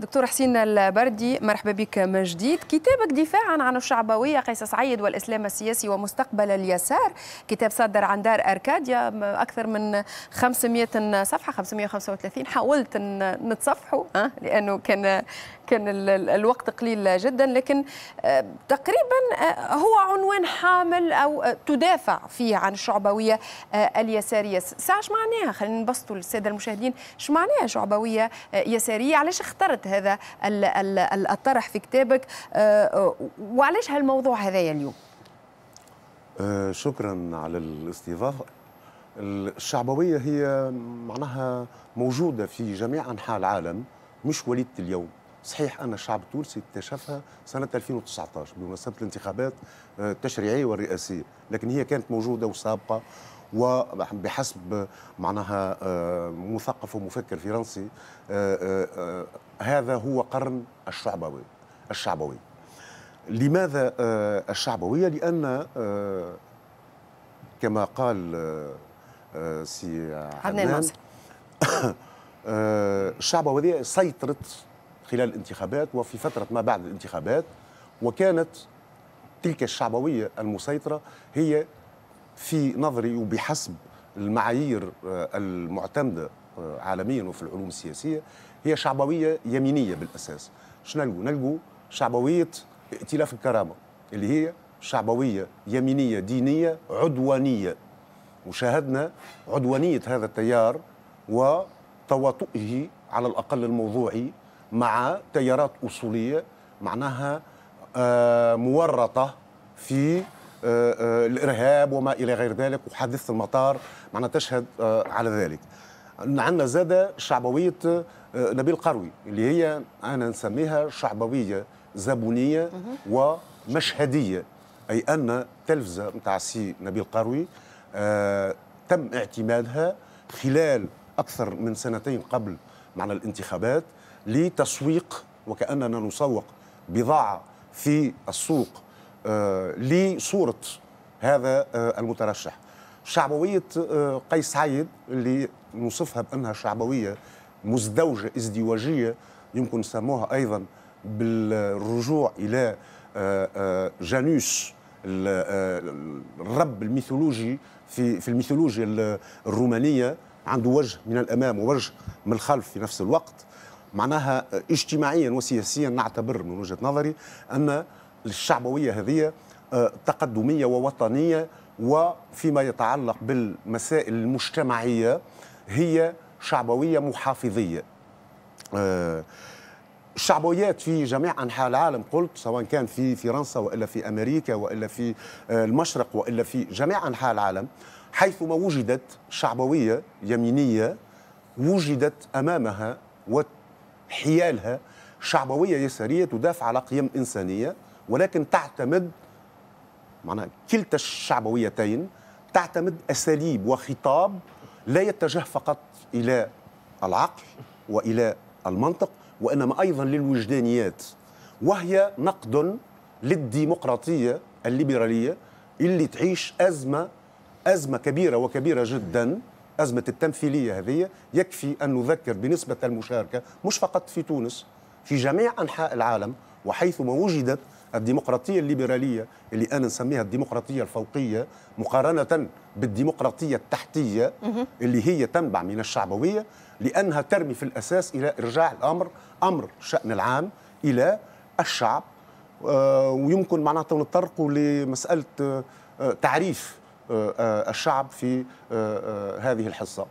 دكتور حسين البردي مرحبا بك من جديد كتابك دفاعا عن الشعبوية قيس سعيد والإسلام السياسي ومستقبل اليسار كتاب صدر عن دار أركاديا أكثر من 500 صفحة 535 حاولت نتصفحه لأنه كان كان الوقت قليل جدا لكن آه، تقريبا آه، هو عنوان حامل أو آه، تدافع فيه عن الشعبوية اليسارية ساعة معناها خلينا نبسطوا للسادة المشاهدين شو معناها شعبوية يسارية علاش اخترت هذا الطرح في كتابك آه، وعلاش هالموضوع هذايا اليوم؟ آه، شكرا على الاستضافه الشعبويه هي معناها موجوده في جميع انحاء العالم مش وليده اليوم صحيح ان الشعب التونسي اكتشفها سنه 2019 بمناسبه الانتخابات آه، التشريعيه والرئاسيه لكن هي كانت موجوده وسابقه وبحسب معناها آه، مثقف ومفكر فرنسي آه، آه، هذا هو قرن الشعبوي الشعبوي لماذا الشعبوية؟ لأن كما قال سي عدنان الشعبوية سيطرت خلال الانتخابات وفي فترة ما بعد الانتخابات وكانت تلك الشعبوية المسيطرة هي في نظري وبحسب المعايير آه، المعتمده آه، عالميا وفي العلوم السياسيه هي شعبويه يمينيه بالاساس شنو نلقوا نلقوا شعبويه ائتلاف الكرامه اللي هي شعبويه يمينيه دينيه عدوانيه وشاهدنا عدوانيه هذا التيار وتواطؤه على الاقل الموضوعي مع تيارات اصوليه معناها آه، مورطه في آه، آه، الارهاب وما الى غير ذلك وحادثه المطار معنا تشهد آه، على ذلك عندنا نعم، زاده شعبويه نبيل قروي اللي هي انا نسميها شعبويه زبونيه ومشهديه اي ان تلفزه نتاع السي نبيل قروي تم اعتمادها خلال اكثر من سنتين قبل معنا الانتخابات لتسويق وكاننا نسوق بضاعه في السوق آه، لصورة هذا آه، المترشح شعبوية آه، قيس سعيد اللي نوصفها بأنها شعبوية مزدوجة ازدواجية يمكن سموها أيضا بالرجوع إلى جانوس الرب الميثولوجي في في الميثولوجيا الرومانيه عنده وجه من الامام ووجه من الخلف في نفس الوقت معناها اجتماعيا وسياسيا نعتبر من وجهه نظري ان للشعبوية هذه آه، تقدمية ووطنية وفيما يتعلق بالمسائل المجتمعية هي شعبوية محافظية الشعبويات آه، في جميع انحاء العالم قلت سواء كان في فرنسا والا في امريكا والا في آه، المشرق والا في جميع انحاء العالم حيثما وجدت شعبويه يمينيه وجدت امامها وحيالها شعبويه يساريه تدافع على قيم انسانيه ولكن تعتمد معناها كلتا الشعبويتين تعتمد اساليب وخطاب لا يتجه فقط الى العقل والى المنطق وانما ايضا للوجدانيات وهي نقد للديمقراطيه الليبراليه اللي تعيش ازمه ازمه كبيره وكبيره جدا ازمه التمثيليه هذه يكفي ان نذكر بنسبه المشاركه مش فقط في تونس في جميع انحاء العالم وحيثما وجدت الديمقراطية الليبرالية اللي أنا نسميها الديمقراطية الفوقية مقارنة بالديمقراطية التحتية اللي هي تنبع من الشعبوية لأنها ترمي في الأساس إلى إرجاع الأمر أمر الشأن العام إلى الشعب آه، ويمكن معناتها نطرق لمسألة آه، تعريف آه، الشعب في هذه الحصة